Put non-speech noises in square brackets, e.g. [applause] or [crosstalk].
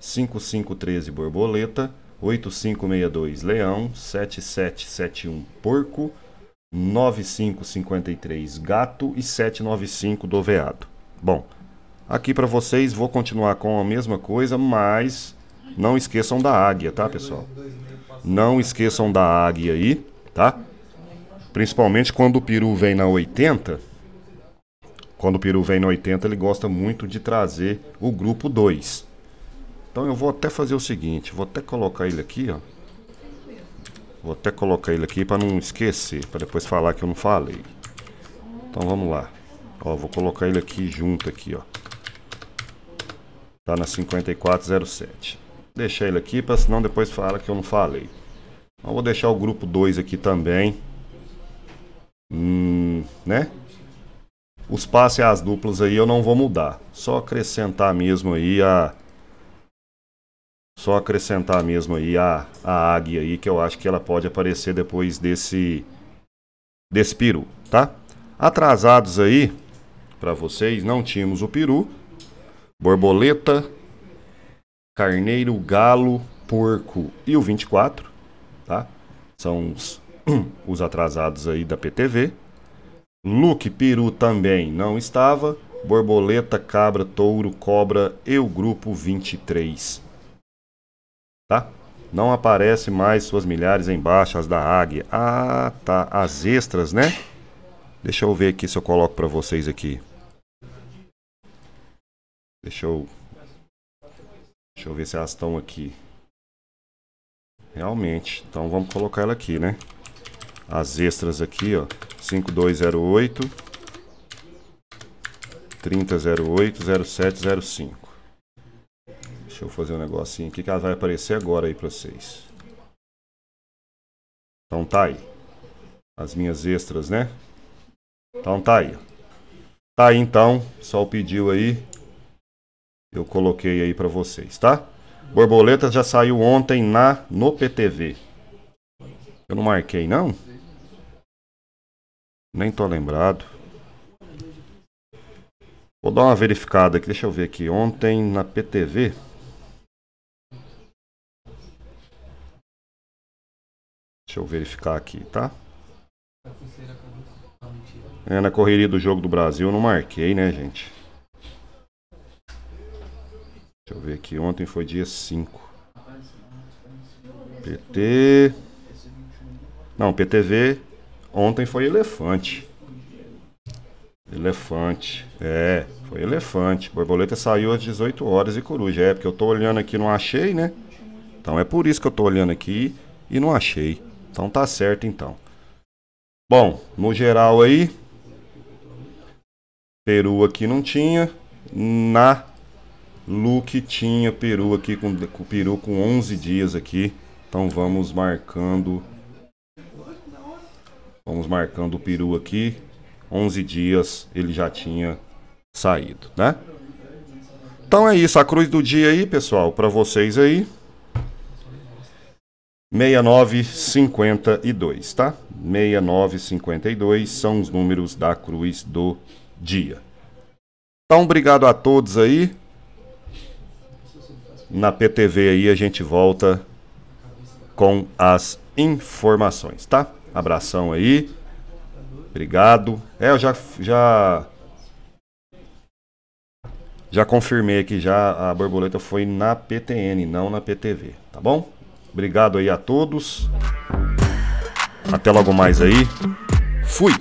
5513 Borboleta, 8562 Leão, 7771 Porco, 9553 Gato e 795 Doveado. Bom, aqui para vocês vou continuar com a mesma coisa, mas não esqueçam da águia, tá, pessoal? Não esqueçam da águia aí, tá? Principalmente quando o peru vem na 80, quando o peru vem na 80, ele gosta muito de trazer o grupo 2. Então eu vou até fazer o seguinte, vou até colocar ele aqui, ó. Vou até colocar ele aqui para não esquecer, para depois falar que eu não falei. Então vamos lá. Ó, vou colocar ele aqui junto aqui, ó. Tá na 5407. Deixar ele aqui, para senão depois fala que eu não falei. Então, vou deixar o grupo 2 aqui também. Hum, né? Os passes e as duplas aí eu não vou mudar. Só acrescentar mesmo aí a só acrescentar mesmo aí a, a águia aí, que eu acho que ela pode aparecer depois desse, desse peru, tá? Atrasados aí, para vocês, não tínhamos o peru, borboleta, carneiro, galo, porco e o 24, tá? São os, [clears throat] os atrasados aí da PTV. Luke, peru também não estava, borboleta, cabra, touro, cobra e o grupo 23 tá? Não aparece mais suas milhares embaixo, as da águia. Ah, tá. As extras, né? Deixa eu ver aqui se eu coloco para vocês aqui. Deixa eu... Deixa eu ver se elas estão aqui. Realmente. Então vamos colocar ela aqui, né? As extras aqui, ó. 5208 3008 0705. Deixa eu fazer um negocinho aqui que ela vai aparecer agora aí para vocês. Então tá aí. As minhas extras, né? Então tá aí. Tá aí então, só o pediu aí. Eu coloquei aí para vocês, tá? borboleta já saiu ontem na no PTV. Eu não marquei não? Nem tô lembrado. Vou dar uma verificada aqui, deixa eu ver aqui. Ontem na PTV. Deixa eu verificar aqui, tá? É, na correria do jogo do Brasil eu não marquei, né, gente? Deixa eu ver aqui. Ontem foi dia 5. PT. Não, PTV. Ontem foi elefante. Elefante. É, foi elefante. Borboleta saiu às 18 horas e coruja. É, porque eu tô olhando aqui não achei, né? Então é por isso que eu tô olhando aqui e não achei. Então tá certo então. Bom, no geral aí, Peru aqui não tinha, na Luke tinha Peru aqui com, com Peru com 11 dias aqui. Então vamos marcando Vamos marcando o Peru aqui. 11 dias ele já tinha saído, né? Então é isso, a cruz do dia aí, pessoal, para vocês aí. 6952, tá? 6952 são os números da cruz do dia. Então, obrigado a todos aí. Na PTV aí a gente volta com as informações, tá? Abração aí. Obrigado. É, eu já já já confirmei aqui já a borboleta foi na PTN, não na PTV, tá bom? Obrigado aí a todos. Até logo mais aí. Fui!